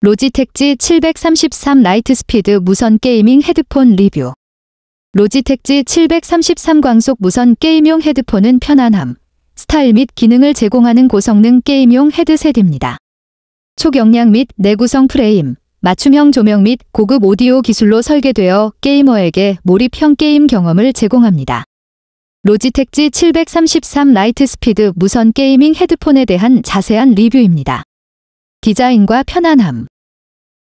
로지텍지 733 라이트 스피드 무선 게이밍 헤드폰 리뷰 로지텍지 733 광속 무선 게임용 헤드폰은 편안함, 스타일 및 기능을 제공하는 고성능 게임용 헤드셋입니다. 초경량 및 내구성 프레임, 맞춤형 조명 및 고급 오디오 기술로 설계되어 게이머에게 몰입형 게임 경험을 제공합니다. 로지텍지 733 라이트 스피드 무선 게이밍 헤드폰에 대한 자세한 리뷰입니다. 디자인과 편안함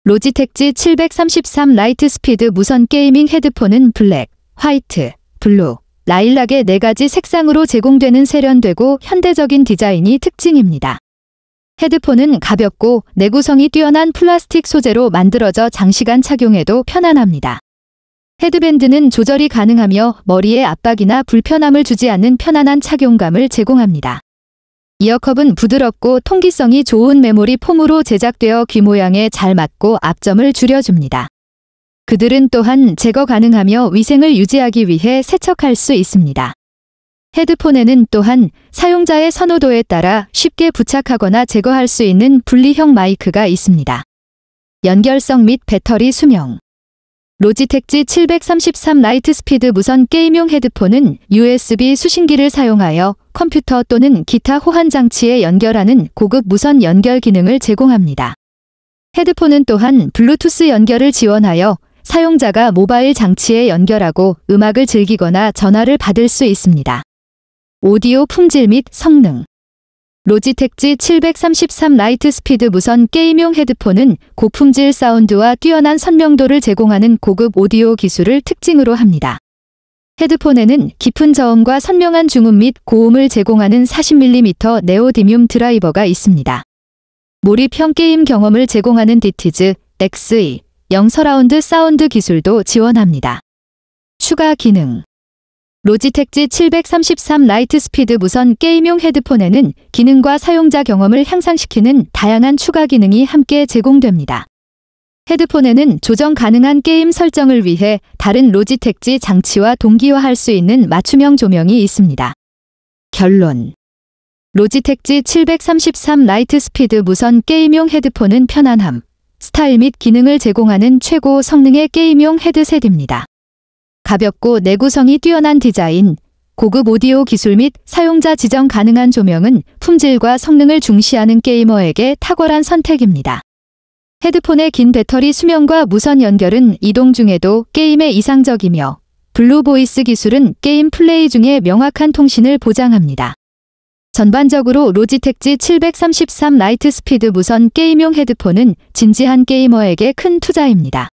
로지텍지 733 라이트 스피드 무선 게이밍 헤드폰은 블랙, 화이트, 블루, 라일락의 네가지 색상으로 제공되는 세련되고 현대적인 디자인이 특징입니다. 헤드폰은 가볍고 내구성이 뛰어난 플라스틱 소재로 만들어져 장시간 착용해도 편안합니다. 헤드밴드는 조절이 가능하며 머리에 압박이나 불편함을 주지 않는 편안한 착용감을 제공합니다. 이어컵은 부드럽고 통기성이 좋은 메모리 폼으로 제작되어 귀 모양에 잘 맞고 압점을 줄여줍니다. 그들은 또한 제거 가능하며 위생을 유지하기 위해 세척할 수 있습니다. 헤드폰에는 또한 사용자의 선호도에 따라 쉽게 부착하거나 제거할 수 있는 분리형 마이크가 있습니다. 연결성 및 배터리 수명 로지텍지 733 라이트 스피드 무선 게임용 헤드폰은 USB 수신기를 사용하여 컴퓨터 또는 기타 호환 장치에 연결하는 고급 무선 연결 기능을 제공합니다. 헤드폰은 또한 블루투스 연결을 지원하여 사용자가 모바일 장치에 연결하고 음악을 즐기거나 전화를 받을 수 있습니다. 오디오 품질 및 성능 로지텍지 733 라이트 스피드 무선 게임용 헤드폰은 고품질 사운드와 뛰어난 선명도를 제공하는 고급 오디오 기술을 특징으로 합니다. 헤드폰에는 깊은 저음과 선명한 중음 및 고음을 제공하는 40mm 네오디뮴 드라이버가 있습니다. 몰입형 게임 경험을 제공하는 디티즈 XE 0서라운드 사운드 기술도 지원합니다. 추가 기능 로지텍지 733 라이트 스피드 무선 게임용 헤드폰에는 기능과 사용자 경험을 향상시키는 다양한 추가 기능이 함께 제공됩니다. 헤드폰에는 조정 가능한 게임 설정을 위해 다른 로지텍지 장치와 동기화할 수 있는 맞춤형 조명이 있습니다. 결론 로지텍지 733 라이트 스피드 무선 게임용 헤드폰은 편안함, 스타일 및 기능을 제공하는 최고 성능의 게임용 헤드셋입니다. 가볍고 내구성이 뛰어난 디자인, 고급 오디오 기술 및 사용자 지정 가능한 조명은 품질과 성능을 중시하는 게이머에게 탁월한 선택입니다. 헤드폰의 긴 배터리 수명과 무선 연결은 이동 중에도 게임에 이상적이며 블루보이스 기술은 게임 플레이 중에 명확한 통신을 보장합니다. 전반적으로 로지텍 g 733 라이트 스피드 무선 게임용 헤드폰은 진지한 게이머에게 큰 투자입니다.